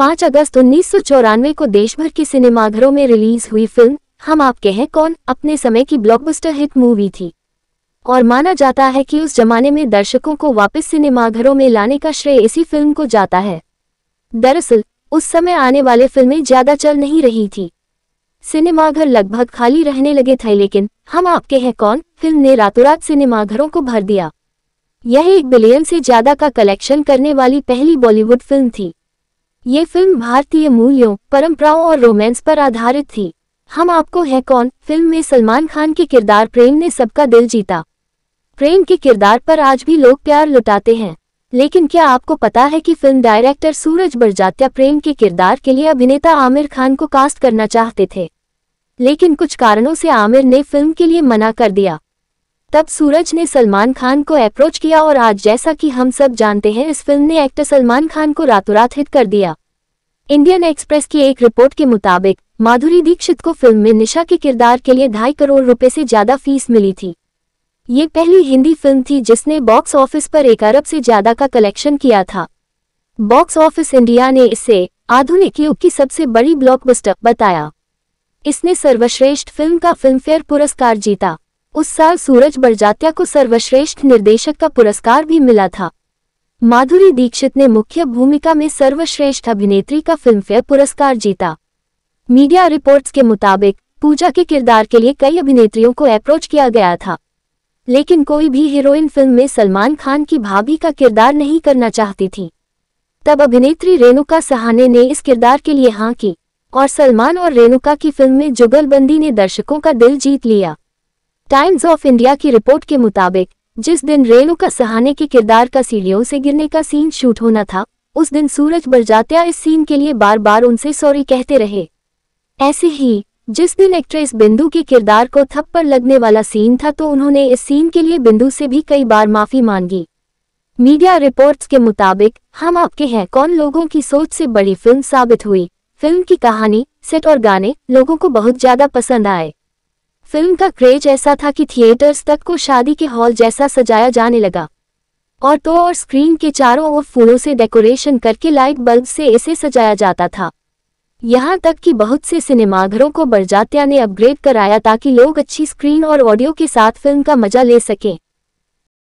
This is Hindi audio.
5 अगस्त उन्नीस को देशभर के सिनेमाघरों में रिलीज हुई फिल्म हम आपके हैं कौन अपने समय की ब्लॉकबस्टर हिट मूवी थी और माना जाता है कि उस जमाने में दर्शकों को वापस सिनेमाघरों में लाने का श्रेय इसी फिल्म को जाता है दरअसल उस समय आने वाले फिल्में ज्यादा चल नहीं रही थी सिनेमाघर लगभग खाली रहने लगे थे लेकिन हम आपके हैं कौन फिल्म ने रातों रात सिनेमाघरों को भर दिया यह एक बिलियन से ज्यादा का कलेक्शन करने वाली पहली बॉलीवुड फिल्म थी ये फिल्म भारतीय मूल्यों परंपराओं और रोमांस पर आधारित थी हम आपको है कौन फिल्म में सलमान खान के किरदार प्रेम ने सबका दिल जीता प्रेम के किरदार पर आज भी लोग प्यार लुटाते हैं लेकिन क्या आपको पता है कि फिल्म डायरेक्टर सूरज बरजात्या प्रेम के किरदार के लिए अभिनेता आमिर खान को कास्ट करना चाहते थे लेकिन कुछ कारणों से आमिर ने फिल्म के लिए मना कर दिया तब सूरज ने सलमान खान को अप्रोच किया और आज जैसा कि हम सब जानते हैं इस फिल्म ने एक्टर सलमान खान को रातों रात हिट कर दिया इंडियन एक्सप्रेस की एक रिपोर्ट के मुताबिक माधुरी दीक्षित को फिल्म में निशा के किरदार के लिए ढाई करोड़ रुपए से ज्यादा फीस मिली थी ये पहली हिंदी फिल्म थी जिसने बॉक्स ऑफिस पर एक अरब से ज्यादा का कलेक्शन किया था बॉक्स ऑफिस इंडिया ने इसे आधुनिक युग की सबसे बड़ी ब्लॉकबस्टर बताया इसने सर्वश्रेष्ठ फिल्म का फिल्मफेयर पुरस्कार जीता उस साल सूरज बरजात्या को सर्वश्रेष्ठ निर्देशक का पुरस्कार भी मिला था माधुरी दीक्षित ने मुख्य भूमिका में सर्वश्रेष्ठ अभिनेत्री का फिल्मफेयर पुरस्कार जीता मीडिया रिपोर्ट्स के मुताबिक पूजा के किरदार के लिए कई अभिनेत्रियों को अप्रोच किया गया था लेकिन कोई भी हीरोइन फिल्म में सलमान खान की भाभी का किरदार नहीं करना चाहती थी तब अभिनेत्री रेणुका सहाने ने इस किरदार के लिए हाँ की और सलमान और रेणुका की फिल्म में जुगलबंदी ने दर्शकों का दिल जीत लिया टाइम्स ऑफ इंडिया की रिपोर्ट के मुताबिक जिस दिन रेणु का सहाने के किरदार का सीढ़ियों से गिरने का सीन शूट होना था उस दिन सूरज बरजात्या इस सीन के लिए बार बार उनसे सॉरी कहते रहे ऐसे ही जिस दिन एक्ट्रेस बिंदु के किरदार को थप्पड़ लगने वाला सीन था तो उन्होंने इस सीन के लिए बिंदु से भी कई बार माफी मांगी मीडिया रिपोर्ट्स के मुताबिक हम आपके हैं कौन लोगों की सोच से बड़ी फिल्म साबित हुई फिल्म की कहानी सेट और गाने लोगों को बहुत ज्यादा पसंद आए फिल्म का क्रेज ऐसा था कि थिएटर्स तक को शादी के हॉल जैसा सजाया जाने लगा और तो और स्क्रीन के चारों ओर फूलों से डेकोरेशन करके लाइट बल्ब से इसे सजाया जाता था यहाँ तक कि बहुत से सिनेमाघरों को बरजात्या ने अपग्रेड कराया ताकि लोग अच्छी स्क्रीन और ऑडियो के साथ फिल्म का मजा ले सकें